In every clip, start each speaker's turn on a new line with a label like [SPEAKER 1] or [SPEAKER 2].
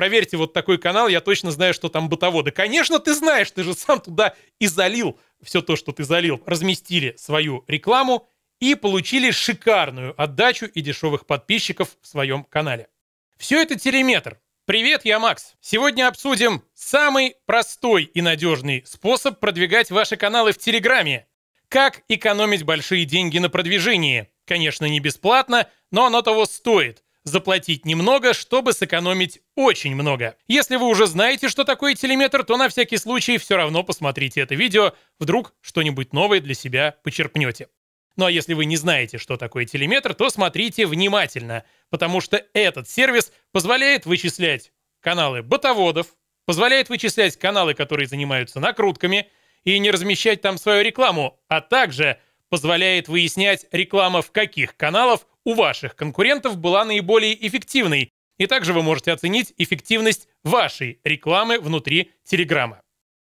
[SPEAKER 1] проверьте вот такой канал, я точно знаю, что там бытоводы. Конечно, ты знаешь, ты же сам туда и залил все то, что ты залил. Разместили свою рекламу и получили шикарную отдачу и дешевых подписчиков в своем канале. Все это телеметр. Привет, я Макс. Сегодня обсудим самый простой и надежный способ продвигать ваши каналы в Телеграме. Как экономить большие деньги на продвижении. Конечно, не бесплатно, но оно того стоит – Заплатить немного, чтобы сэкономить очень много. Если вы уже знаете, что такое телеметр, то на всякий случай все равно посмотрите это видео, вдруг что-нибудь новое для себя почерпнете. Ну а если вы не знаете, что такое телеметр, то смотрите внимательно, потому что этот сервис позволяет вычислять каналы ботоводов, позволяет вычислять каналы, которые занимаются накрутками, и не размещать там свою рекламу, а также – позволяет выяснять, реклама в каких каналов у ваших конкурентов была наиболее эффективной, и также вы можете оценить эффективность вашей рекламы внутри Телеграма.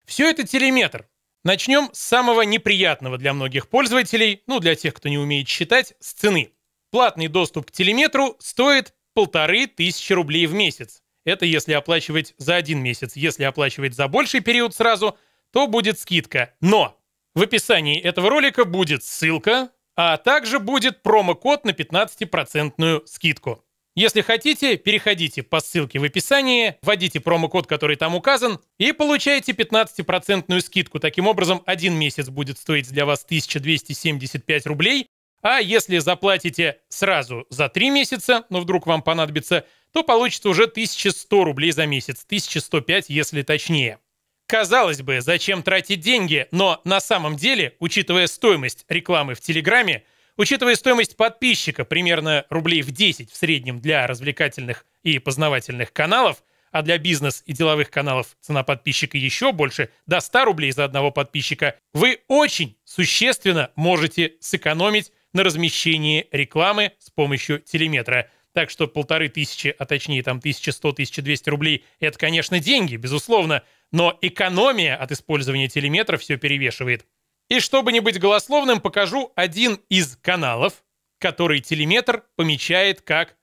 [SPEAKER 1] Все это телеметр. Начнем с самого неприятного для многих пользователей, ну для тех, кто не умеет считать, с цены. Платный доступ к телеметру стоит полторы тысячи рублей в месяц. Это если оплачивать за один месяц. Если оплачивать за больший период сразу, то будет скидка. Но в описании этого ролика будет ссылка, а также будет промокод на 15% скидку. Если хотите, переходите по ссылке в описании, вводите промокод, который там указан, и получаете 15% скидку. Таким образом, один месяц будет стоить для вас 1275 рублей, а если заплатите сразу за три месяца, но вдруг вам понадобится, то получится уже 1100 рублей за месяц, 1105, если точнее. Казалось бы, зачем тратить деньги, но на самом деле, учитывая стоимость рекламы в Телеграме, учитывая стоимость подписчика примерно рублей в 10 в среднем для развлекательных и познавательных каналов, а для бизнес и деловых каналов цена подписчика еще больше, до 100 рублей за одного подписчика, вы очень существенно можете сэкономить на размещении рекламы с помощью телеметра – так что полторы тысячи, а точнее там 1100-1200 рублей – это, конечно, деньги, безусловно, но экономия от использования телеметра все перевешивает. И чтобы не быть голословным, покажу один из каналов, который телеметр помечает как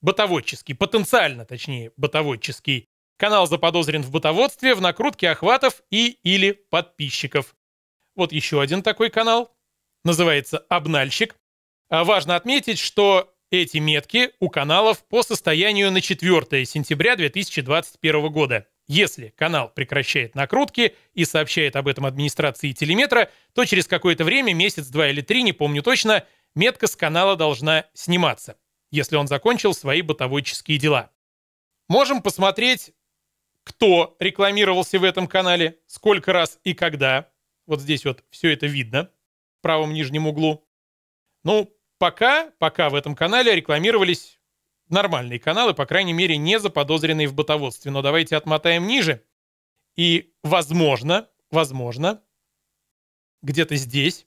[SPEAKER 1] ботоводческий, потенциально, точнее, ботоводческий. Канал заподозрен в ботоводстве, в накрутке охватов и или подписчиков. Вот еще один такой канал, называется «Обнальщик». А важно отметить, что эти метки у каналов по состоянию на 4 сентября 2021 года. Если канал прекращает накрутки и сообщает об этом администрации телеметра, то через какое-то время, месяц, два или три, не помню точно, метка с канала должна сниматься, если он закончил свои бытоводческие дела. Можем посмотреть, кто рекламировался в этом канале, сколько раз и когда. Вот здесь вот все это видно в правом нижнем углу. Ну, пока, пока в этом канале рекламировались нормальные каналы, по крайней мере, не заподозренные в ботоводстве. Но давайте отмотаем ниже. И, возможно, возможно, где-то здесь,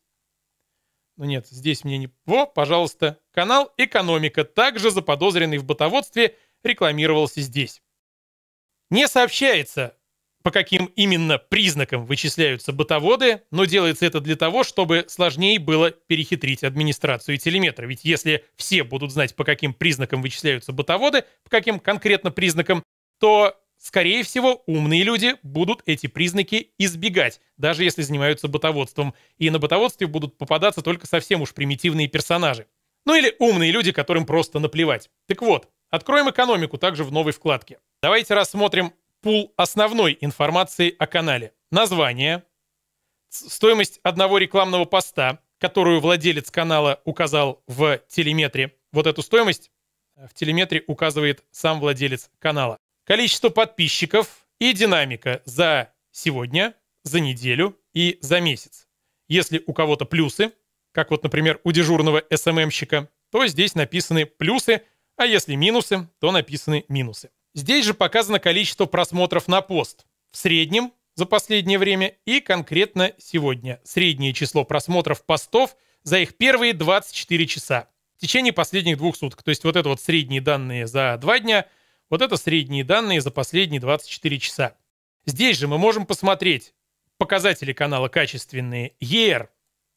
[SPEAKER 1] ну нет, здесь мне не... Во, пожалуйста, канал «Экономика», также заподозренный в ботоводстве, рекламировался здесь. Не сообщается, по каким именно признакам вычисляются бытоводы, но делается это для того, чтобы сложнее было перехитрить администрацию и телеметра. Ведь если все будут знать, по каким признакам вычисляются бытоводы, по каким конкретно признакам, то, скорее всего, умные люди будут эти признаки избегать, даже если занимаются бытоводством, и на бытоводстве будут попадаться только совсем уж примитивные персонажи. Ну или умные люди, которым просто наплевать. Так вот, откроем экономику также в новой вкладке. Давайте рассмотрим пул основной информации о канале. Название, стоимость одного рекламного поста, которую владелец канала указал в телеметре. Вот эту стоимость э, в телеметре указывает сам владелец канала. Количество подписчиков и динамика за сегодня, за неделю и за месяц. Если у кого-то плюсы, как вот, например, у дежурного СММщика, то здесь написаны плюсы, а если минусы, то написаны минусы. Здесь же показано количество просмотров на пост. В среднем за последнее время и конкретно сегодня. Среднее число просмотров постов за их первые 24 часа в течение последних двух суток. То есть вот это вот средние данные за два дня, вот это средние данные за последние 24 часа. Здесь же мы можем посмотреть показатели канала качественные. ER,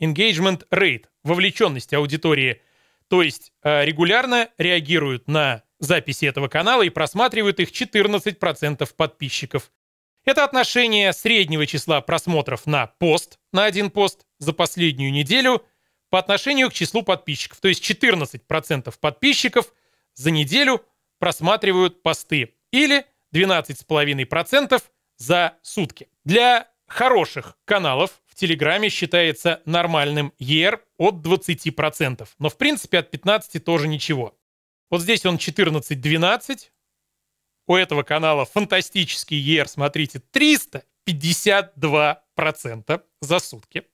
[SPEAKER 1] Engagement Rate, вовлеченность аудитории. То есть э, регулярно реагируют на записи этого канала и просматривают их 14% подписчиков. Это отношение среднего числа просмотров на пост, на один пост за последнюю неделю по отношению к числу подписчиков. То есть 14% подписчиков за неделю просматривают посты или 12,5% за сутки. Для хороших каналов в Телеграме считается нормальным ER от 20%, но в принципе от 15 тоже ничего. Вот здесь он 14-12. У этого канала фантастический ер, смотрите, 352% за сутки.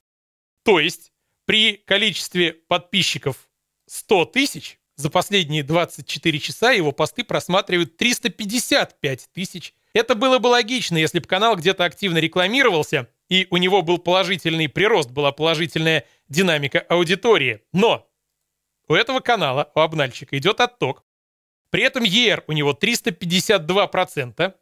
[SPEAKER 1] То есть при количестве подписчиков 100 тысяч за последние 24 часа его посты просматривают 355 тысяч. Это было бы логично, если бы канал где-то активно рекламировался, и у него был положительный прирост, была положительная динамика аудитории. Но у этого канала, у обнальщика, идет отток. При этом ER у него 352%.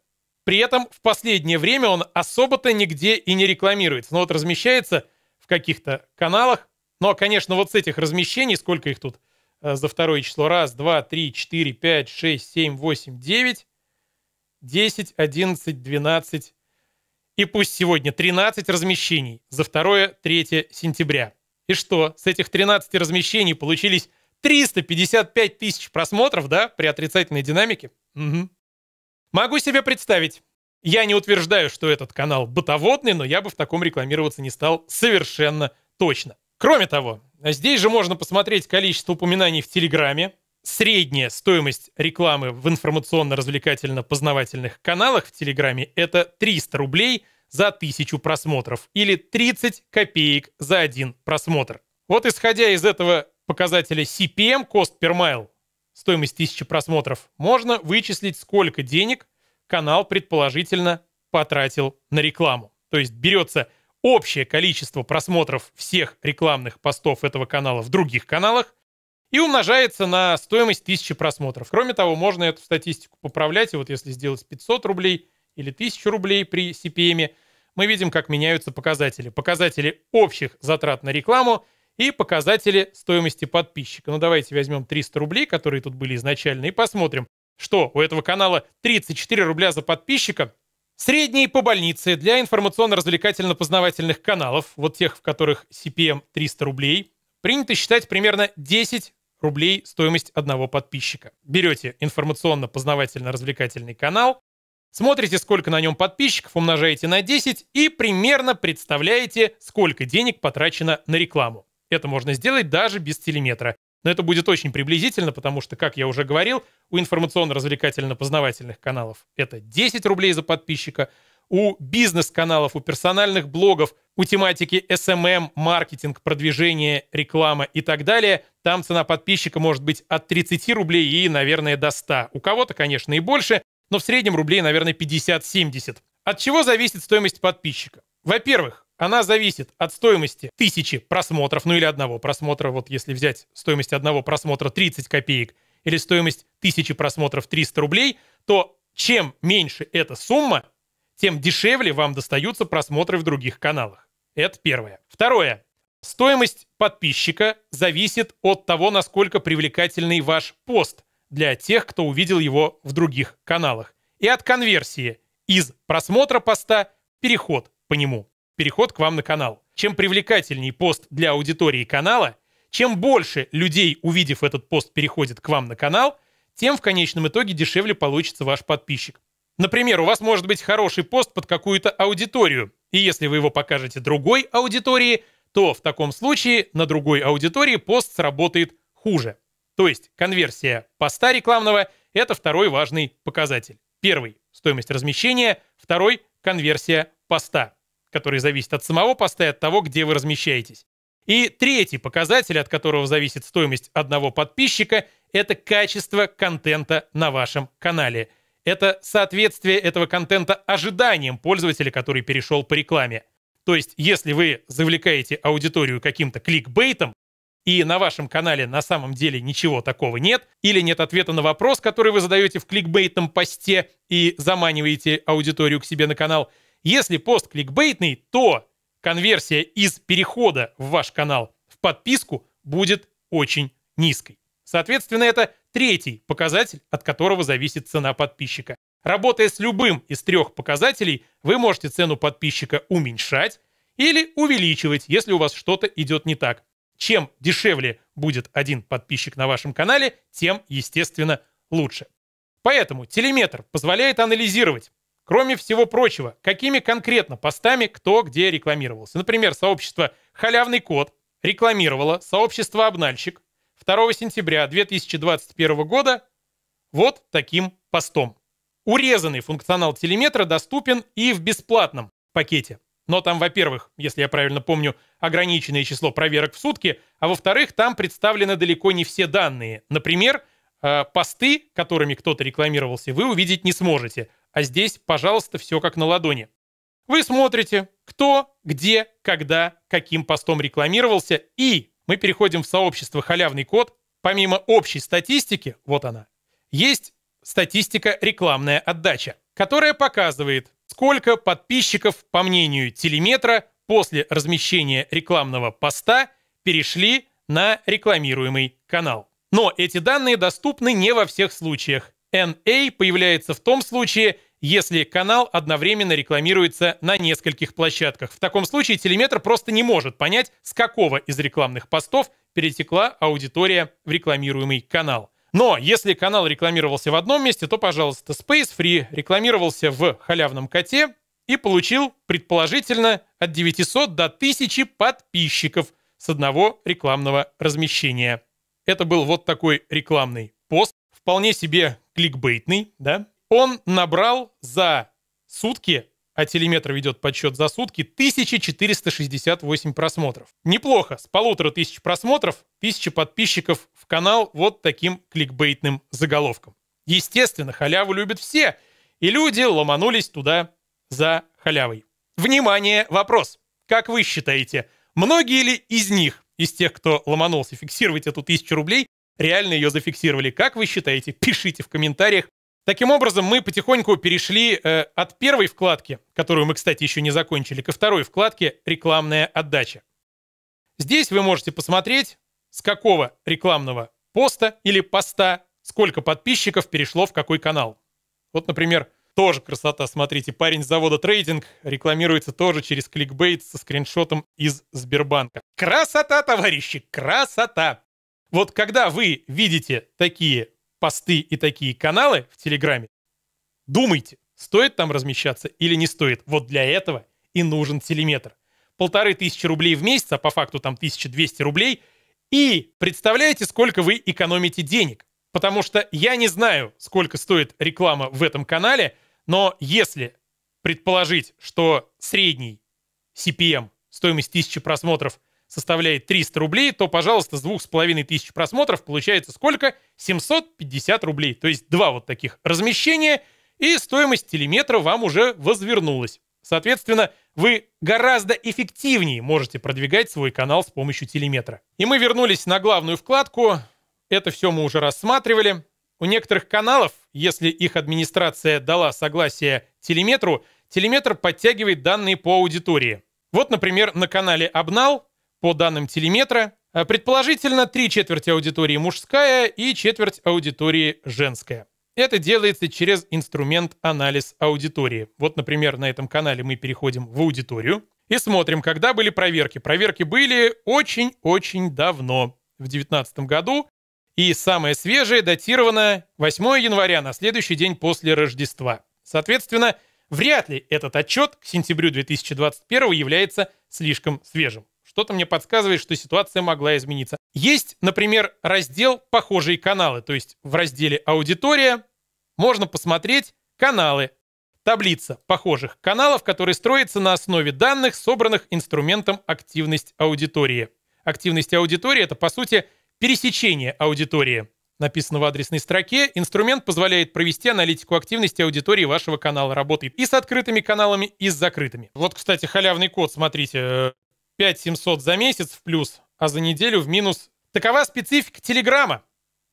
[SPEAKER 1] При этом в последнее время он особо-то нигде и не рекламируется. Но ну, вот размещается в каких-то каналах. Но, ну, а, конечно, вот с этих размещений, сколько их тут э, за второе число? Раз, два, три, четыре, пять, шесть, семь, восемь, девять, десять, одиннадцать, двенадцать. И пусть сегодня 13 размещений за 2-3 сентября. И что, с этих 13 размещений получились 355 тысяч просмотров, да, при отрицательной динамике? Угу. Могу себе представить. Я не утверждаю, что этот канал бытоводный, но я бы в таком рекламироваться не стал совершенно точно. Кроме того, здесь же можно посмотреть количество упоминаний в Телеграме, средняя стоимость рекламы в информационно-развлекательно-познавательных каналах в Телеграме — это 300 рублей, за тысячу просмотров или 30 копеек за один просмотр. Вот исходя из этого показателя CPM, cost per mile, стоимость 1000 просмотров, можно вычислить, сколько денег канал предположительно потратил на рекламу. То есть берется общее количество просмотров всех рекламных постов этого канала в других каналах и умножается на стоимость 1000 просмотров. Кроме того, можно эту статистику поправлять, и вот если сделать 500 рублей или 1000 рублей при CPM, мы видим, как меняются показатели. Показатели общих затрат на рекламу и показатели стоимости подписчика. Ну давайте возьмем 300 рублей, которые тут были изначально, и посмотрим, что у этого канала 34 рубля за подписчика. Средние по больнице для информационно-развлекательно-познавательных каналов, вот тех, в которых CPM 300 рублей, принято считать примерно 10 рублей стоимость одного подписчика. Берете информационно-познавательно-развлекательный канал, Смотрите, сколько на нем подписчиков, умножаете на 10 и примерно представляете, сколько денег потрачено на рекламу. Это можно сделать даже без телеметра. Но это будет очень приблизительно, потому что, как я уже говорил, у информационно-развлекательно-познавательных каналов это 10 рублей за подписчика, у бизнес-каналов, у персональных блогов, у тематики SMM, эм эм, маркетинг, продвижение, реклама и так далее, там цена подписчика может быть от 30 рублей и, наверное, до 100. У кого-то, конечно, и больше, но в среднем рублей, наверное, 50-70. От чего зависит стоимость подписчика? Во-первых, она зависит от стоимости тысячи просмотров, ну или одного просмотра, вот если взять стоимость одного просмотра 30 копеек или стоимость тысячи просмотров 300 рублей, то чем меньше эта сумма, тем дешевле вам достаются просмотры в других каналах. Это первое. Второе. Стоимость подписчика зависит от того, насколько привлекательный ваш пост – для тех, кто увидел его в других каналах, и от конверсии из просмотра поста переход по нему, переход к вам на канал. Чем привлекательнее пост для аудитории канала, чем больше людей, увидев этот пост, переходит к вам на канал, тем в конечном итоге дешевле получится ваш подписчик. Например, у вас может быть хороший пост под какую-то аудиторию, и если вы его покажете другой аудитории, то в таком случае на другой аудитории пост сработает хуже. То есть конверсия поста рекламного – это второй важный показатель. Первый – стоимость размещения, второй – конверсия поста, который зависит от самого поста и от того, где вы размещаетесь. И третий показатель, от которого зависит стоимость одного подписчика, это качество контента на вашем канале. Это соответствие этого контента ожиданиям пользователя, который перешел по рекламе. То есть, если вы завлекаете аудиторию каким-то кликбейтом, и на вашем канале на самом деле ничего такого нет, или нет ответа на вопрос, который вы задаете в кликбейтном посте и заманиваете аудиторию к себе на канал. Если пост кликбейтный, то конверсия из перехода в ваш канал в подписку будет очень низкой. Соответственно, это третий показатель, от которого зависит цена подписчика. Работая с любым из трех показателей, вы можете цену подписчика уменьшать или увеличивать, если у вас что-то идет не так. Чем дешевле будет один подписчик на вашем канале, тем, естественно, лучше. Поэтому телеметр позволяет анализировать, кроме всего прочего, какими конкретно постами кто где рекламировался. Например, сообщество «Халявный код» рекламировало сообщество «Обнальщик» 2 сентября 2021 года вот таким постом. Урезанный функционал телеметра доступен и в бесплатном пакете. Но там, во-первых, если я правильно помню, ограниченное число проверок в сутки, а во-вторых, там представлены далеко не все данные. Например, э, посты, которыми кто-то рекламировался, вы увидеть не сможете. А здесь, пожалуйста, все как на ладони. Вы смотрите, кто, где, когда, каким постом рекламировался, и мы переходим в сообщество «Халявный код». Помимо общей статистики, вот она, есть статистика «Рекламная отдача», которая показывает, сколько подписчиков, по мнению телеметра, после размещения рекламного поста перешли на рекламируемый канал. Но эти данные доступны не во всех случаях. NA а появляется в том случае, если канал одновременно рекламируется на нескольких площадках. В таком случае телеметр просто не может понять, с какого из рекламных постов перетекла аудитория в рекламируемый канал. Но если канал рекламировался в одном месте, то, пожалуйста, Space Free рекламировался в халявном коте и получил, предположительно, от 900 до 1000 подписчиков с одного рекламного размещения. Это был вот такой рекламный пост, вполне себе кликбейтный, да? Он набрал за сутки а телеметр ведет подсчет за сутки, 1468 просмотров. Неплохо, с полутора тысяч просмотров, тысяча подписчиков в канал вот таким кликбейтным заголовком. Естественно, халяву любят все, и люди ломанулись туда за халявой. Внимание, вопрос. Как вы считаете, многие ли из них, из тех, кто ломанулся фиксировать эту тысячу рублей, реально ее зафиксировали? Как вы считаете? Пишите в комментариях, Таким образом, мы потихоньку перешли э, от первой вкладки, которую мы, кстати, еще не закончили, ко второй вкладке «Рекламная отдача». Здесь вы можете посмотреть, с какого рекламного поста или поста сколько подписчиков перешло в какой канал. Вот, например, тоже красота, смотрите, парень с завода трейдинг рекламируется тоже через кликбейт со скриншотом из Сбербанка. Красота, товарищи, красота! Вот когда вы видите такие посты и такие каналы в Телеграме, думайте, стоит там размещаться или не стоит. Вот для этого и нужен телеметр. Полторы тысячи рублей в месяц, а по факту там 1200 рублей. И представляете, сколько вы экономите денег. Потому что я не знаю, сколько стоит реклама в этом канале, но если предположить, что средний CPM, стоимость 1000 просмотров – составляет 300 рублей, то, пожалуйста, с двух с половиной тысяч просмотров получается сколько? 750 рублей. То есть два вот таких размещения, и стоимость телеметра вам уже возвернулась. Соответственно, вы гораздо эффективнее можете продвигать свой канал с помощью телеметра. И мы вернулись на главную вкладку. Это все мы уже рассматривали. У некоторых каналов, если их администрация дала согласие телеметру, телеметр подтягивает данные по аудитории. Вот, например, на канале «Обнал» По данным телеметра, э, предположительно, три четверти аудитории мужская и четверть аудитории женская. Это делается через инструмент анализ аудитории. Вот, например, на этом канале мы переходим в аудиторию и смотрим, когда были проверки. Проверки были очень-очень давно, в 2019 году, и самое свежее датировано 8 января, на следующий день после Рождества. Соответственно, вряд ли этот отчет к сентябрю 2021 является слишком свежим. Что-то мне подсказывает, что ситуация могла измениться. Есть, например, раздел «Похожие каналы», то есть в разделе «Аудитория» можно посмотреть каналы, таблица похожих каналов, которые строится на основе данных, собранных инструментом активность аудитории. Активность аудитории — это, по сути, пересечение аудитории. Написано в адресной строке, инструмент позволяет провести аналитику активности аудитории вашего канала. Работает и с открытыми каналами, и с закрытыми. Вот, кстати, халявный код, смотрите. Э, 5 700 за месяц в плюс, а за неделю в минус. Такова специфика Телеграма.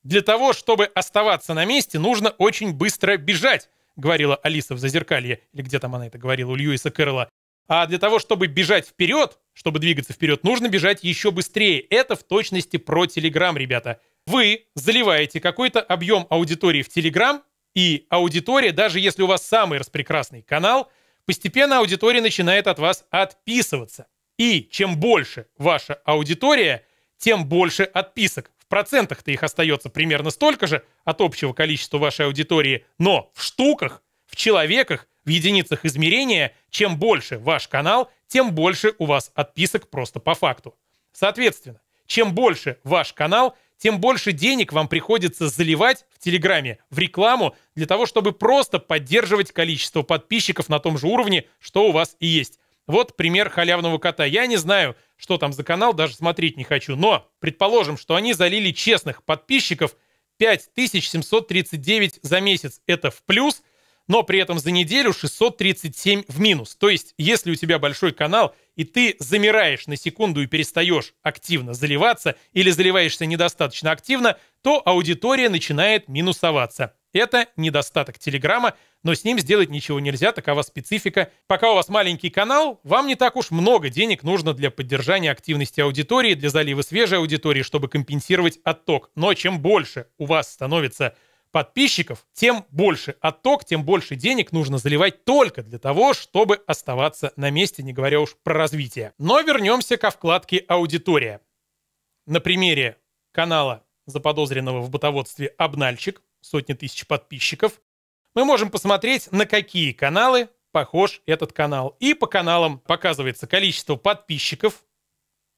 [SPEAKER 1] Для того, чтобы оставаться на месте, нужно очень быстро бежать, говорила Алиса в Зазеркалье, или где там она это говорила, у Льюиса Кэрролла. А для того, чтобы бежать вперед, чтобы двигаться вперед, нужно бежать еще быстрее. Это в точности про Телеграм, ребята. Вы заливаете какой-то объем аудитории в Телеграм, и аудитория, даже если у вас самый распрекрасный канал, постепенно аудитория начинает от вас отписываться. И чем больше ваша аудитория, тем больше отписок. В процентах-то их остается примерно столько же от общего количества вашей аудитории, но в штуках, в человеках, в единицах измерения, чем больше ваш канал, тем больше у вас отписок просто по факту. Соответственно, чем больше ваш канал, тем больше денег вам приходится заливать в Телеграме, в рекламу, для того, чтобы просто поддерживать количество подписчиков на том же уровне, что у вас и есть. Вот пример халявного кота. Я не знаю, что там за канал, даже смотреть не хочу. Но предположим, что они залили честных подписчиков 5739 за месяц. Это в плюс, но при этом за неделю 637 в минус. То есть, если у тебя большой канал, и ты замираешь на секунду и перестаешь активно заливаться или заливаешься недостаточно активно, то аудитория начинает минусоваться. Это недостаток Телеграма, но с ним сделать ничего нельзя, такова специфика. Пока у вас маленький канал, вам не так уж много денег нужно для поддержания активности аудитории, для залива свежей аудитории, чтобы компенсировать отток. Но чем больше у вас становится подписчиков, тем больше отток, тем больше денег нужно заливать только для того, чтобы оставаться на месте, не говоря уж про развитие. Но вернемся ко вкладке «Аудитория». На примере канала заподозренного в бытоводстве «Обнальчик» сотни тысяч подписчиков, мы можем посмотреть, на какие каналы похож этот канал. И по каналам показывается количество подписчиков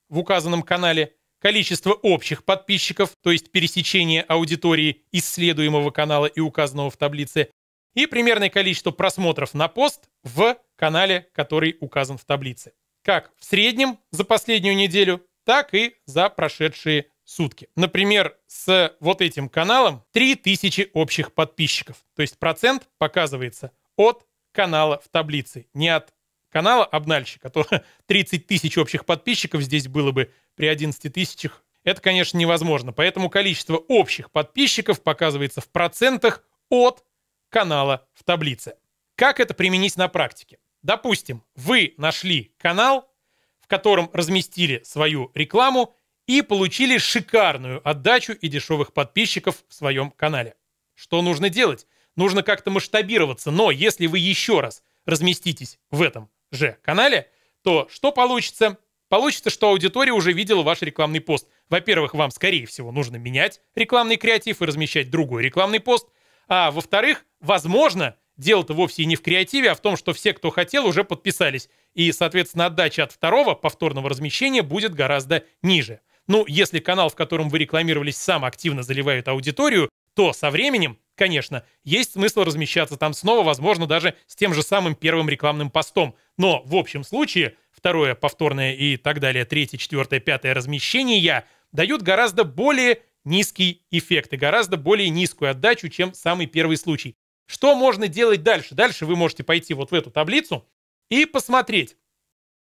[SPEAKER 1] в указанном канале, количество общих подписчиков, то есть пересечение аудитории исследуемого канала и указанного в таблице, и примерное количество просмотров на пост в канале, который указан в таблице. Как в среднем за последнюю неделю, так и за прошедшие сутки. Например, с э, вот этим каналом 3000 общих подписчиков. То есть процент показывается от канала в таблице, не от канала обнальщика, то 30 тысяч общих подписчиков здесь было бы при 11 тысячах. Это, конечно, невозможно. Поэтому количество общих подписчиков показывается в процентах от канала в таблице. Как это применить на практике? Допустим, вы нашли канал, в котором разместили свою рекламу и получили шикарную отдачу и дешевых подписчиков в своем канале. Что нужно делать? Нужно как-то масштабироваться, но если вы еще раз разместитесь в этом же канале, то что получится? Получится, что аудитория уже видела ваш рекламный пост. Во-первых, вам, скорее всего, нужно менять рекламный креатив и размещать другой рекламный пост. А во-вторых, возможно, дело-то вовсе и не в креативе, а в том, что все, кто хотел, уже подписались. И, соответственно, отдача от второго повторного размещения будет гораздо ниже. Ну, если канал, в котором вы рекламировались, сам активно заливает аудиторию, то со временем, конечно, есть смысл размещаться там снова, возможно, даже с тем же самым первым рекламным постом. Но в общем случае второе, повторное и так далее, третье, четвертое, пятое размещение дают гораздо более низкий эффект и гораздо более низкую отдачу, чем самый первый случай. Что можно делать дальше? Дальше вы можете пойти вот в эту таблицу и посмотреть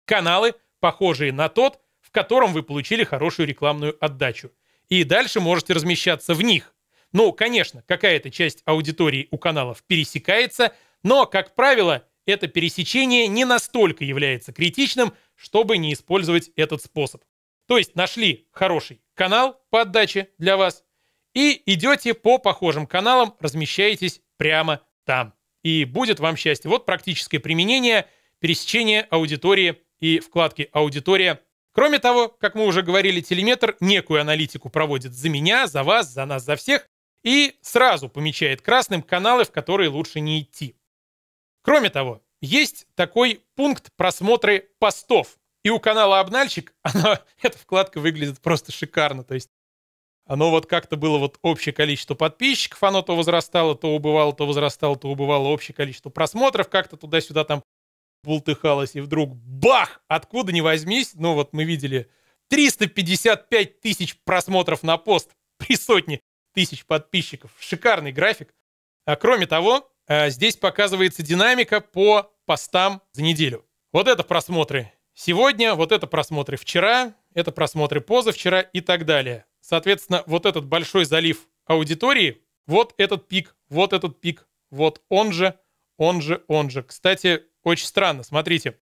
[SPEAKER 1] каналы, похожие на тот, в котором вы получили хорошую рекламную отдачу. И дальше можете размещаться в них. Ну, конечно, какая-то часть аудитории у каналов пересекается, но, как правило, это пересечение не настолько является критичным, чтобы не использовать этот способ. То есть нашли хороший канал по отдаче для вас и идете по похожим каналам, размещаетесь прямо там. И будет вам счастье. Вот практическое применение пересечения аудитории и вкладки «Аудитория» Кроме того, как мы уже говорили, телеметр некую аналитику проводит за меня, за вас, за нас, за всех и сразу помечает красным каналы, в которые лучше не идти. Кроме того, есть такой пункт просмотры постов. И у канала «Обнальщик» она, эта вкладка выглядит просто шикарно. То есть оно вот как-то было вот общее количество подписчиков, оно то возрастало, то убывало, то возрастало, то убывало общее количество просмотров, как-то туда-сюда там бултыхалась, и вдруг бах! Откуда не возьмись, ну вот мы видели 355 тысяч просмотров на пост при сотне тысяч подписчиков. Шикарный график. А кроме того, а, здесь показывается динамика по постам за неделю. Вот это просмотры сегодня, вот это просмотры вчера, это просмотры позавчера и так далее. Соответственно, вот этот большой залив аудитории, вот этот пик, вот этот пик, вот он же, он же, он же. Кстати, очень странно, смотрите.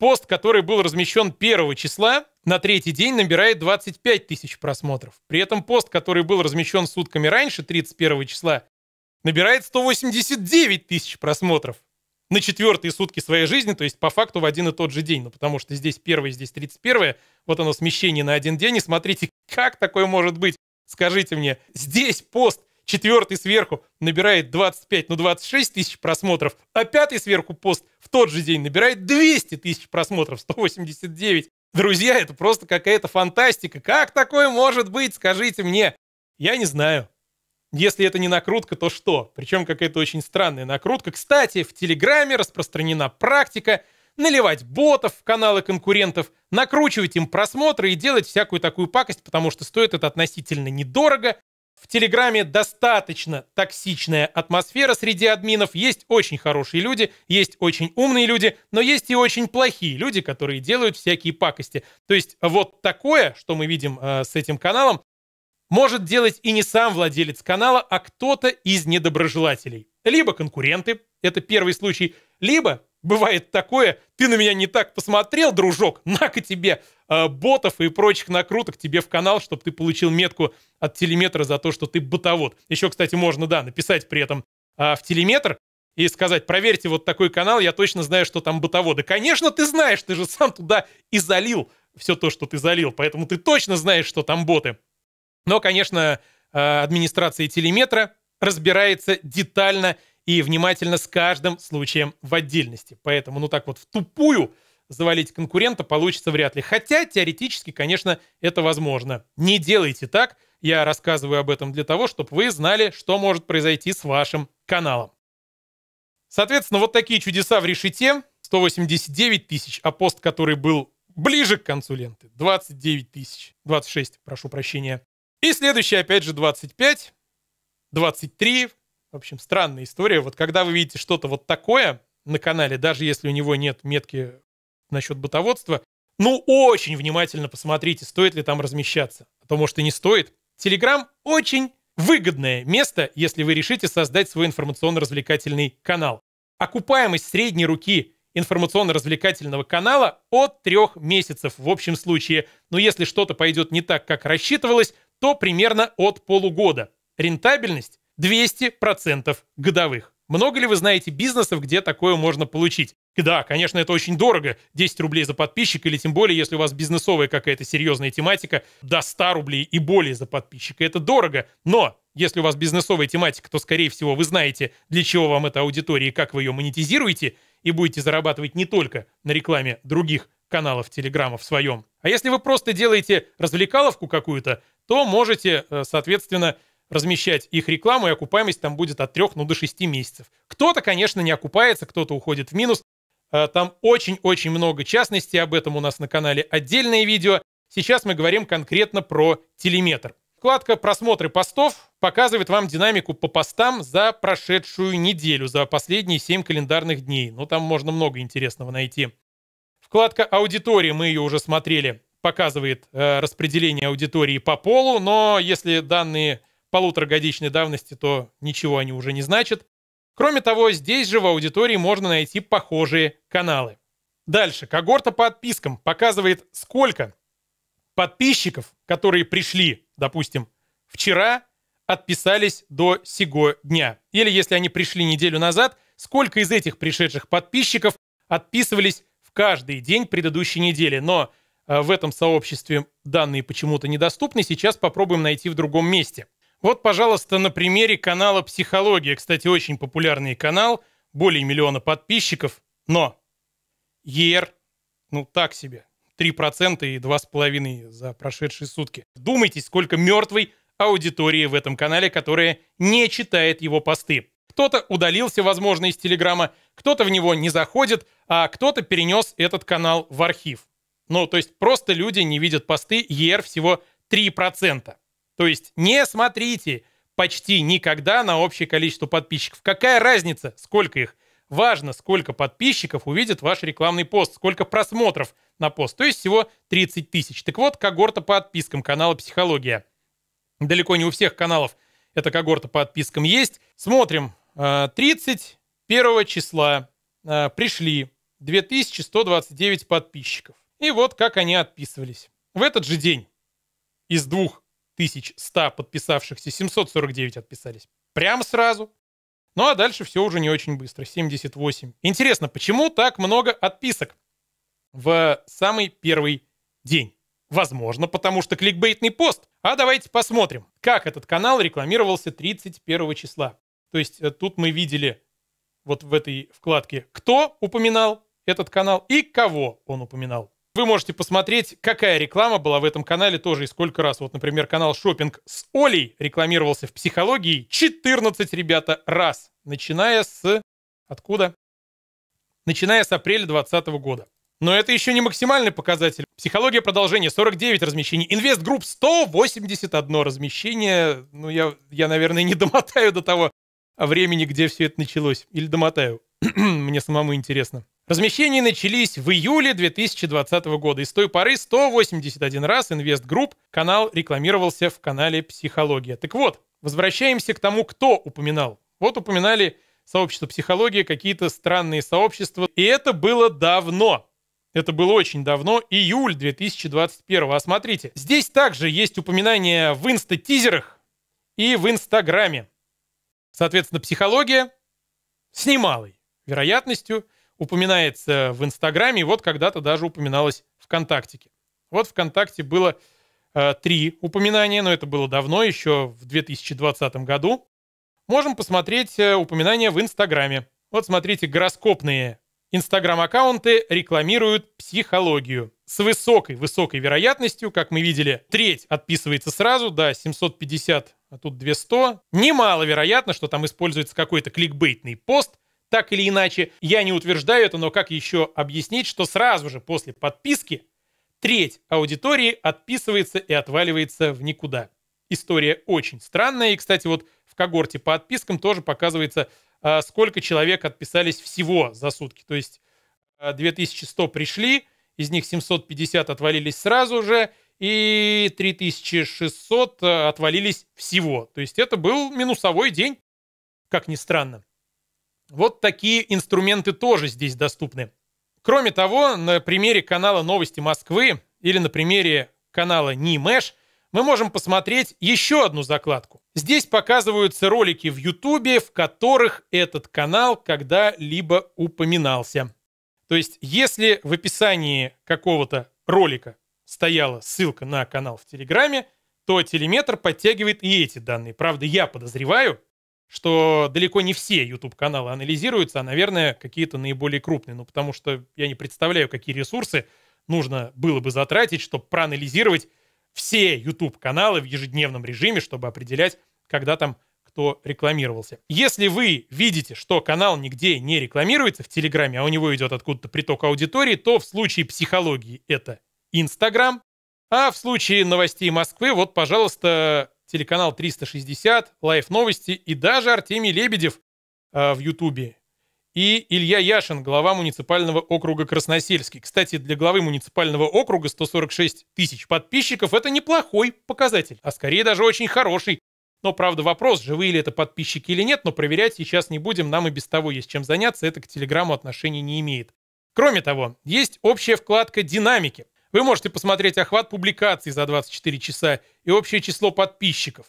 [SPEAKER 1] Пост, который был размещен 1 числа, на третий день набирает 25 тысяч просмотров. При этом пост, который был размещен сутками раньше, 31 числа, набирает 189 тысяч просмотров на четвертые сутки своей жизни, то есть по факту в один и тот же день, ну потому что здесь первое, здесь 31, вот оно смещение на один день, и смотрите, как такое может быть? Скажите мне, здесь пост четвертый сверху набирает 25, ну 26 тысяч просмотров, а пятый сверху пост в тот же день набирает 200 тысяч просмотров, 189. Друзья, это просто какая-то фантастика. Как такое может быть, скажите мне? Я не знаю. Если это не накрутка, то что? Причем какая-то очень странная накрутка. Кстати, в Телеграме распространена практика наливать ботов в каналы конкурентов, накручивать им просмотры и делать всякую такую пакость, потому что стоит это относительно недорого, в Телеграме достаточно токсичная атмосфера среди админов. Есть очень хорошие люди, есть очень умные люди, но есть и очень плохие люди, которые делают всякие пакости. То есть вот такое, что мы видим э, с этим каналом, может делать и не сам владелец канала, а кто-то из недоброжелателей. Либо конкуренты, это первый случай, либо бывает такое, ты на меня не так посмотрел, дружок, на-ка тебе Э, ботов и прочих накруток тебе в канал, чтобы ты получил метку от телеметра за то, что ты ботовод. Еще, кстати, можно, да, написать при этом а, в телеметр и сказать, проверьте вот такой канал, я точно знаю, что там ботоводы. Конечно, ты знаешь, ты же сам туда и залил все то, что ты залил, поэтому ты точно знаешь, что там боты. Но, конечно, э, администрация телеметра разбирается детально и внимательно с каждым случаем в отдельности. Поэтому, ну так вот, в тупую завалить конкурента получится вряд ли. Хотя теоретически, конечно, это возможно. Не делайте так. Я рассказываю об этом для того, чтобы вы знали, что может произойти с вашим каналом. Соответственно, вот такие чудеса в решете. 189 тысяч, а пост, который был ближе к концу ленты, 29 тысяч, 26, прошу прощения. И следующий, опять же, 25, 23. В общем, странная история. Вот когда вы видите что-то вот такое на канале, даже если у него нет метки насчет бытоводства, ну, очень внимательно посмотрите, стоит ли там размещаться. А то, может, и не стоит. Телеграм очень выгодное место, если вы решите создать свой информационно-развлекательный канал. Окупаемость средней руки информационно-развлекательного канала от трех месяцев в общем случае. Но если что-то пойдет не так, как рассчитывалось, то примерно от полугода. Рентабельность 200% годовых. Много ли вы знаете бизнесов, где такое можно получить? да, конечно, это очень дорого. 10 рублей за подписчик или тем более, если у вас бизнесовая какая-то серьезная тематика, до 100 рублей и более за подписчика. Это дорого. Но если у вас бизнесовая тематика, то, скорее всего, вы знаете, для чего вам эта аудитория и как вы ее монетизируете, и будете зарабатывать не только на рекламе других каналов Телеграма в своем. А если вы просто делаете развлекаловку какую-то, то можете, э, соответственно, размещать их рекламу, и окупаемость там будет от 3 ну, до 6 месяцев. Кто-то, конечно, не окупается, кто-то уходит в минус. Э, там очень-очень много частности, об этом у нас на канале отдельное видео. Сейчас мы говорим конкретно про телеметр. Вкладка «Просмотры постов» показывает вам динамику по постам за прошедшую неделю, за последние 7 календарных дней. Ну, там можно много интересного найти. Вкладка «Аудитория», мы ее уже смотрели, показывает э, распределение аудитории по полу, но если данные полуторагодичной давности, то ничего они уже не значат. Кроме того, здесь же в аудитории можно найти похожие каналы. Дальше. Когорта по подпискам показывает, сколько подписчиков, которые пришли, допустим, вчера, отписались до сего дня. Или если они пришли неделю назад, сколько из этих пришедших подписчиков отписывались в каждый день предыдущей недели. Но э, в этом сообществе данные почему-то недоступны, сейчас попробуем найти в другом месте. Вот, пожалуйста, на примере канала «Психология». Кстати, очень популярный канал, более миллиона подписчиков, но ЕР, ну так себе, 3% и 2,5% за прошедшие сутки. Думайте, сколько мертвой аудитории в этом канале, которая не читает его посты. Кто-то удалился, возможно, из Телеграма, кто-то в него не заходит, а кто-то перенес этот канал в архив. Ну, то есть просто люди не видят посты ЕР всего 3%. То есть не смотрите почти никогда на общее количество подписчиков. Какая разница, сколько их? Важно, сколько подписчиков увидит ваш рекламный пост, сколько просмотров на пост, то есть всего 30 тысяч. Так вот, когорта по подпискам канала «Психология». Далеко не у всех каналов эта когорта по подпискам есть. Смотрим. 31 э, числа э, пришли 2129 подписчиков. И вот как они отписывались. В этот же день из двух 1100 подписавшихся, 749 отписались. Прямо сразу. Ну а дальше все уже не очень быстро. 78. Интересно, почему так много отписок в самый первый день? Возможно, потому что кликбейтный пост. А давайте посмотрим, как этот канал рекламировался 31 числа. То есть э, тут мы видели вот в этой вкладке, кто упоминал этот канал и кого он упоминал вы можете посмотреть, какая реклама была в этом канале тоже и сколько раз. Вот, например, канал Шопинг с Олей рекламировался в психологии 14, ребята, раз. Начиная с... Откуда? Начиная с апреля 2020 года. Но это еще не максимальный показатель. Психология продолжения 49 размещений. Инвест групп 181 размещение. Ну, я, я, наверное, не домотаю до того времени, где все это началось. Или домотаю. Мне самому интересно. Размещения начались в июле 2020 года, и с той поры 181 раз Инвест Групп канал рекламировался в канале «Психология». Так вот, возвращаемся к тому, кто упоминал. Вот упоминали сообщество «Психология», какие-то странные сообщества, и это было давно. Это было очень давно, июль 2021. А смотрите, здесь также есть упоминание в инстатизерах и в инстаграме. Соответственно, «Психология» снимала вероятностью упоминается в Инстаграме, и вот когда-то даже упоминалось ВКонтактике. Вот ВКонтакте было э, три упоминания, но это было давно, еще в 2020 году. Можем посмотреть э, упоминания в Инстаграме. Вот смотрите, гороскопные Инстаграм-аккаунты рекламируют психологию. С высокой-высокой вероятностью, как мы видели, треть отписывается сразу, да, 750, а тут 200. вероятно, что там используется какой-то кликбейтный пост – так или иначе, я не утверждаю это, но как еще объяснить, что сразу же после подписки треть аудитории отписывается и отваливается в никуда. История очень странная, и, кстати, вот в когорте по отпискам тоже показывается, а, сколько человек отписались всего за сутки. То есть 2100 а, пришли, из них 750 отвалились сразу же, и 3600 а, отвалились всего. То есть это был минусовой день, как ни странно. Вот такие инструменты тоже здесь доступны. Кроме того, на примере канала «Новости Москвы» или на примере канала «Нимэш» мы можем посмотреть еще одну закладку. Здесь показываются ролики в Ютубе, в которых этот канал когда-либо упоминался. То есть, если в описании какого-то ролика стояла ссылка на канал в Телеграме, то телеметр подтягивает и эти данные. Правда, я подозреваю, что далеко не все YouTube-каналы анализируются, а, наверное, какие-то наиболее крупные. Ну, потому что я не представляю, какие ресурсы нужно было бы затратить, чтобы проанализировать все YouTube-каналы в ежедневном режиме, чтобы определять, когда там кто рекламировался. Если вы видите, что канал нигде не рекламируется в Телеграме, а у него идет откуда-то приток аудитории, то в случае психологии это Инстаграм, а в случае новостей Москвы, вот, пожалуйста, телеканал 360, Лайф Новости и даже Артемий Лебедев э, в Ютубе. И Илья Яшин, глава муниципального округа Красносельский. Кстати, для главы муниципального округа 146 тысяч подписчиков это неплохой показатель, а скорее даже очень хороший. Но, правда, вопрос, живые ли это подписчики или нет, но проверять сейчас не будем, нам и без того есть чем заняться, это к Телеграму отношения не имеет. Кроме того, есть общая вкладка «Динамики». Вы можете посмотреть охват публикаций за 24 часа и общее число подписчиков.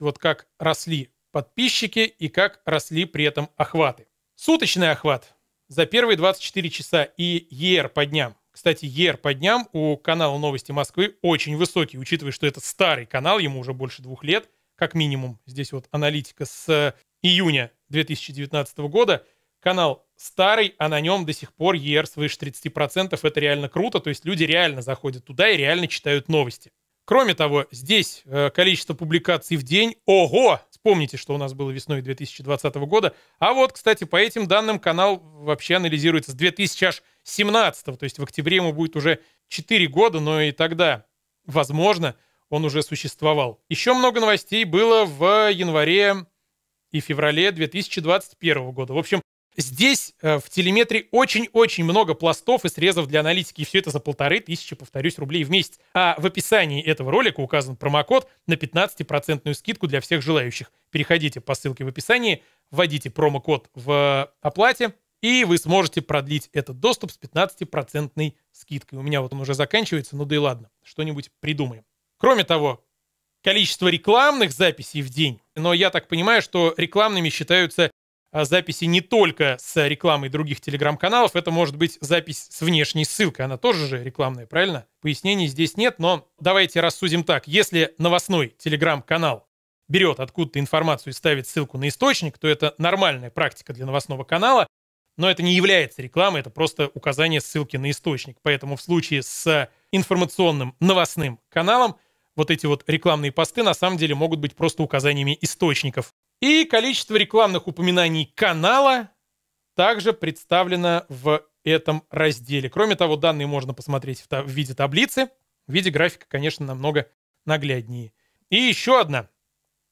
[SPEAKER 1] Вот как росли подписчики и как росли при этом охваты. Суточный охват за первые 24 часа и ЕР по дням. Кстати, ЕР по дням у канала «Новости Москвы» очень высокий, учитывая, что это старый канал, ему уже больше двух лет, как минимум. Здесь вот аналитика с э, июня 2019 года. Канал старый, а на нем до сих пор ЕР свыше 30%. Это реально круто, то есть люди реально заходят туда и реально читают новости. Кроме того, здесь э, количество публикаций в день, ого, вспомните, что у нас было весной 2020 года. А вот, кстати, по этим данным канал вообще анализируется с 2017, то есть в октябре ему будет уже 4 года, но и тогда, возможно, он уже существовал. Еще много новостей было в январе и феврале 2021 года. В общем, Здесь э, в телеметрии очень-очень много пластов и срезов для аналитики, и все это за полторы тысячи, повторюсь, рублей в месяц. А в описании этого ролика указан промокод на 15% скидку для всех желающих. Переходите по ссылке в описании, вводите промокод в оплате, и вы сможете продлить этот доступ с 15% скидкой. У меня вот он уже заканчивается, ну да и ладно, что-нибудь придумаем. Кроме того, количество рекламных записей в день, но я так понимаю, что рекламными считаются а, записи не только с рекламой других телеграм-каналов, это может быть запись с внешней ссылкой, она тоже же рекламная, правильно? Пояснений здесь нет, но давайте рассудим так. Если новостной телеграм-канал берет откуда-то информацию и ставит ссылку на источник, то это нормальная практика для новостного канала, но это не является рекламой, это просто указание ссылки на источник. Поэтому в случае с информационным новостным каналом вот эти вот рекламные посты на самом деле могут быть просто указаниями источников. И количество рекламных упоминаний канала также представлено в этом разделе. Кроме того, данные можно посмотреть в, в виде таблицы. В виде графика, конечно, намного нагляднее. И еще одна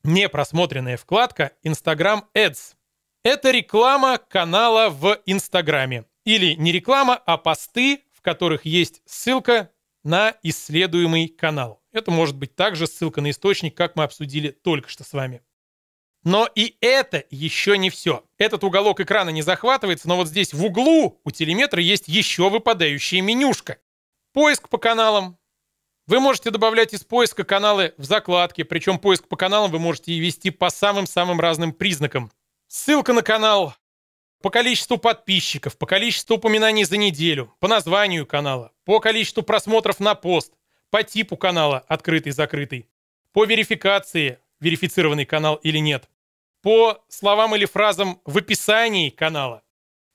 [SPEAKER 1] непросмотренная вкладка Instagram Ads. Это реклама канала в Инстаграме. Или не реклама, а посты, в которых есть ссылка на исследуемый канал. Это может быть также ссылка на источник, как мы обсудили только что с вами. Но и это еще не все. Этот уголок экрана не захватывается, но вот здесь в углу у телеметра есть еще выпадающая менюшка. Поиск по каналам. Вы можете добавлять из поиска каналы в закладке, причем поиск по каналам вы можете и вести по самым-самым разным признакам. Ссылка на канал, по количеству подписчиков, по количеству упоминаний за неделю, по названию канала, по количеству просмотров на пост, по типу канала открытый-закрытый, по верификации, верифицированный канал или нет по словам или фразам в описании канала,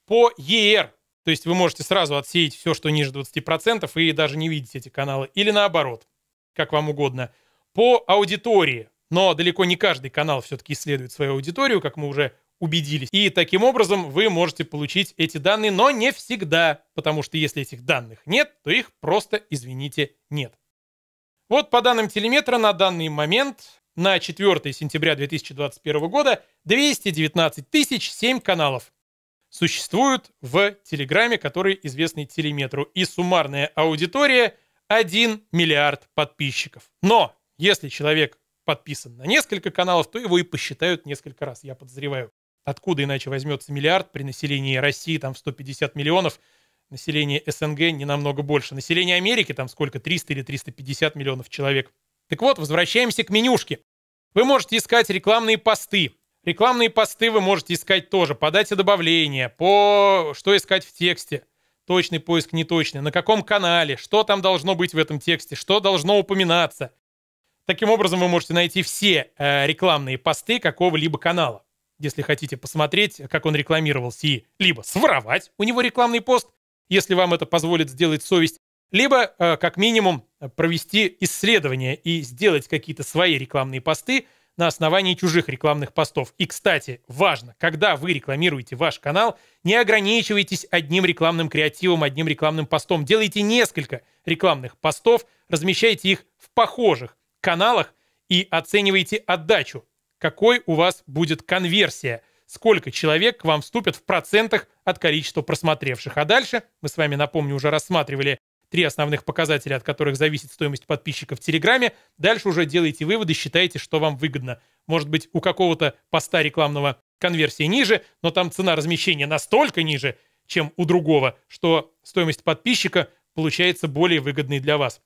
[SPEAKER 1] по ER, то есть вы можете сразу отсеять все, что ниже 20%, и даже не видеть эти каналы, или наоборот, как вам угодно, по аудитории, но далеко не каждый канал все-таки исследует свою аудиторию, как мы уже убедились. И таким образом вы можете получить эти данные, но не всегда, потому что если этих данных нет, то их просто, извините, нет. Вот по данным телеметра на данный момент на 4 сентября 2021 года 219 тысяч 7 каналов. Существуют в Телеграме, который известный телеметру, и суммарная аудитория 1 миллиард подписчиков. Но если человек подписан на несколько каналов, то его и посчитают несколько раз, я подозреваю. Откуда иначе возьмется миллиард при населении России, там в 150 миллионов, население СНГ не намного больше, население Америки там сколько, 300 или 350 миллионов человек. Так вот, возвращаемся к менюшке. Вы можете искать рекламные посты. Рекламные посты вы можете искать тоже по дате добавления, по что искать в тексте. Точный поиск, неточный, на каком канале, что там должно быть в этом тексте, что должно упоминаться. Таким образом, вы можете найти все э, рекламные посты какого-либо канала. Если хотите посмотреть, как он рекламировался, и либо своровать у него рекламный пост, если вам это позволит сделать совесть, либо, э, как минимум, провести исследование и сделать какие-то свои рекламные посты на основании чужих рекламных постов. И, кстати, важно, когда вы рекламируете ваш канал, не ограничивайтесь одним рекламным креативом, одним рекламным постом. Делайте несколько рекламных постов, размещайте их в похожих каналах и оценивайте отдачу. Какой у вас будет конверсия? Сколько человек к вам вступят в процентах от количества просмотревших? А дальше, мы с вами, напомню, уже рассматривали три основных показателя, от которых зависит стоимость подписчика в Телеграме. Дальше уже делайте выводы, считайте, что вам выгодно. Может быть, у какого-то поста рекламного конверсия ниже, но там цена размещения настолько ниже, чем у другого, что стоимость подписчика получается более выгодной для вас.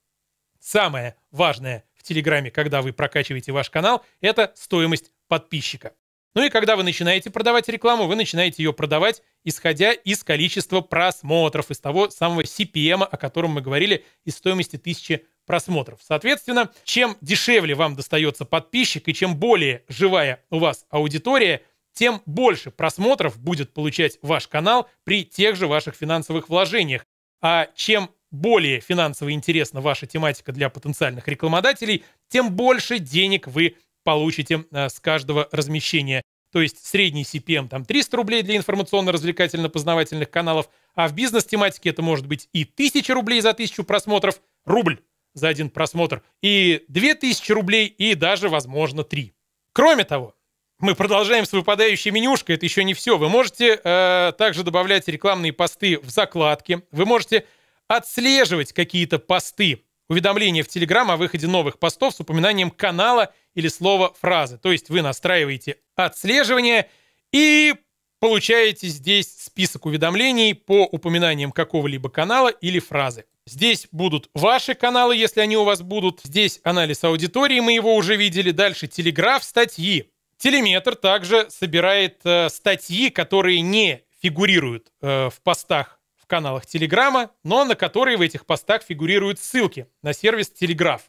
[SPEAKER 1] Самое важное в Телеграме, когда вы прокачиваете ваш канал, это стоимость подписчика. Ну и когда вы начинаете продавать рекламу, вы начинаете ее продавать, исходя из количества просмотров, из того самого CPM, о котором мы говорили, из стоимости тысячи просмотров. Соответственно, чем дешевле вам достается подписчик и чем более живая у вас аудитория, тем больше просмотров будет получать ваш канал при тех же ваших финансовых вложениях. А чем более финансово интересна ваша тематика для потенциальных рекламодателей, тем больше денег вы получите э, с каждого размещения. То есть средний CPM там 300 рублей для информационно-развлекательно-познавательных каналов, а в бизнес-тематике это может быть и 1000 рублей за 1000 просмотров, рубль за один просмотр, и 2000 рублей, и даже, возможно, 3. Кроме того, мы продолжаем с выпадающей менюшкой, это еще не все. Вы можете э, также добавлять рекламные посты в закладки, вы можете отслеживать какие-то посты уведомление в Telegram о выходе новых постов с упоминанием канала или слова фразы. То есть вы настраиваете отслеживание и получаете здесь список уведомлений по упоминаниям какого-либо канала или фразы. Здесь будут ваши каналы, если они у вас будут. Здесь анализ аудитории, мы его уже видели. Дальше телеграф, статьи. Телеметр также собирает э, статьи, которые не фигурируют э, в постах каналах Телеграма, но на которые в этих постах фигурируют ссылки на сервис Телеграф.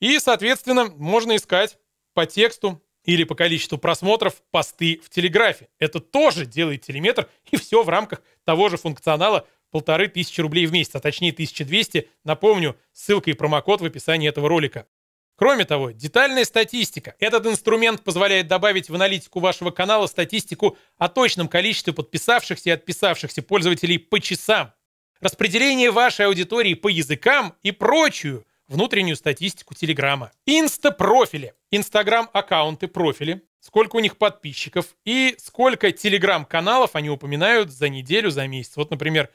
[SPEAKER 1] И, соответственно, можно искать по тексту или по количеству просмотров посты в Телеграфе. Это тоже делает телеметр, и все в рамках того же функционала полторы тысячи рублей в месяц, а точнее 1200. Напомню, ссылка и промокод в описании этого ролика. Кроме того, детальная статистика. Этот инструмент позволяет добавить в аналитику вашего канала статистику о точном количестве подписавшихся и отписавшихся пользователей по часам, распределение вашей аудитории по языкам и прочую внутреннюю статистику Телеграма. Инста-профили. Инстаграм-аккаунты профили. Сколько у них подписчиков и сколько Телеграм-каналов они упоминают за неделю, за месяц. Вот, например,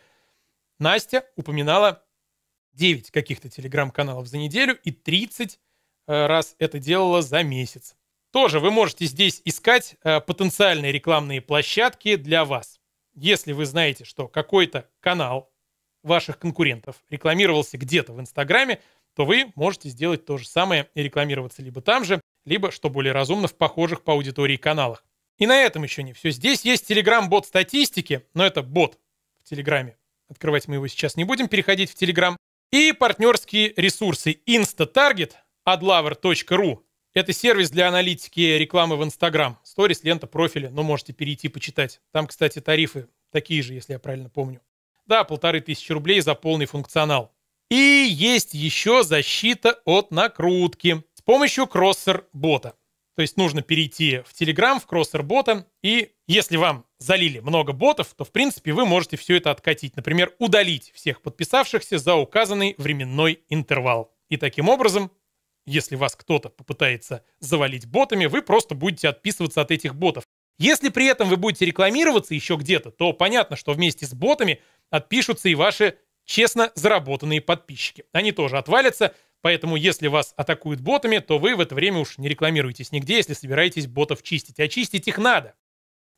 [SPEAKER 1] Настя упоминала 9 каких-то Телеграм-каналов за неделю и 30 Э, раз это делала за месяц. Тоже вы можете здесь искать э, потенциальные рекламные площадки для вас. Если вы знаете, что какой-то канал ваших конкурентов рекламировался где-то в Инстаграме, то вы можете сделать то же самое и рекламироваться либо там же, либо, что более разумно, в похожих по аудитории каналах. И на этом еще не все. Здесь есть Telegram-бот статистики, но это бот в Телеграме. Открывать мы его сейчас не будем, переходить в Телеграм. И партнерские ресурсы InstaTarget, adlover.ru. Это сервис для аналитики рекламы в Инстаграм. Сторис, лента профили. но ну, можете перейти почитать. Там, кстати, тарифы такие же, если я правильно помню. Да, полторы тысячи рублей за полный функционал. И есть еще защита от накрутки с помощью кроссер-бота. То есть нужно перейти в Telegram, в кроссер-бота, и если вам залили много ботов, то, в принципе, вы можете все это откатить. Например, удалить всех подписавшихся за указанный временной интервал. И таким образом если вас кто-то попытается завалить ботами, вы просто будете отписываться от этих ботов. Если при этом вы будете рекламироваться еще где-то, то понятно, что вместе с ботами отпишутся и ваши честно заработанные подписчики. Они тоже отвалятся, поэтому если вас атакуют ботами, то вы в это время уж не рекламируетесь нигде, если собираетесь ботов чистить. А чистить их надо,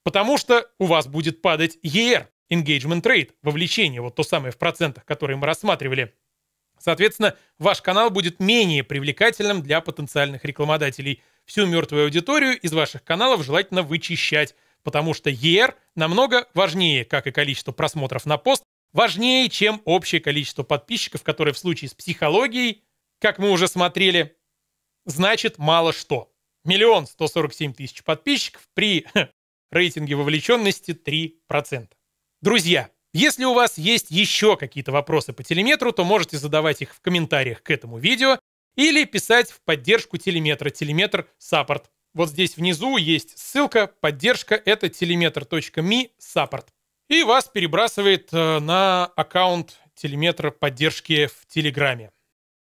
[SPEAKER 1] потому что у вас будет падать ER, Engagement Rate, вовлечение, вот то самое в процентах, которые мы рассматривали Соответственно, ваш канал будет менее привлекательным для потенциальных рекламодателей. Всю мертвую аудиторию из ваших каналов желательно вычищать, потому что ER намного важнее, как и количество просмотров на пост, важнее, чем общее количество подписчиков, которые в случае с психологией, как мы уже смотрели, значит мало что. Миллион 147 тысяч подписчиков при рейтинге вовлеченности 3%. Друзья, если у вас есть еще какие-то вопросы по телеметру, то можете задавать их в комментариях к этому видео или писать в поддержку телеметра, телеметр саппорт. Вот здесь внизу есть ссылка, поддержка это телеметр.ми саппорт. И вас перебрасывает э, на аккаунт телеметра поддержки в Телеграме.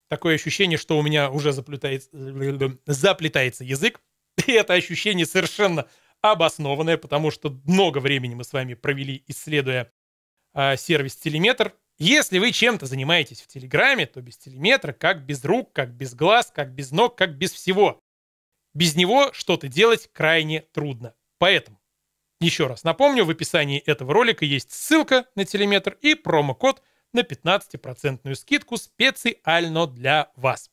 [SPEAKER 1] Такое ощущение, что у меня уже заплетается, заплетается язык. И это ощущение совершенно обоснованное, потому что много времени мы с вами провели, исследуя Э, сервис Телеметр. Если вы чем-то занимаетесь в Телеграме, то без телеметра, как без рук, как без глаз, как без ног, как без всего. Без него что-то делать крайне трудно. Поэтому, еще раз напомню, в описании этого ролика есть ссылка на телеметр и промокод на 15% скидку специально для вас.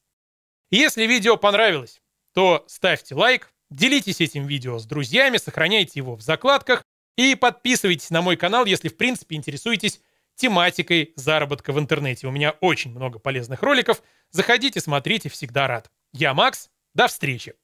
[SPEAKER 1] Если видео понравилось, то ставьте лайк, делитесь этим видео с друзьями, сохраняйте его в закладках, и подписывайтесь на мой канал, если в принципе интересуетесь тематикой заработка в интернете. У меня очень много полезных роликов. Заходите, смотрите, всегда рад. Я Макс, до встречи!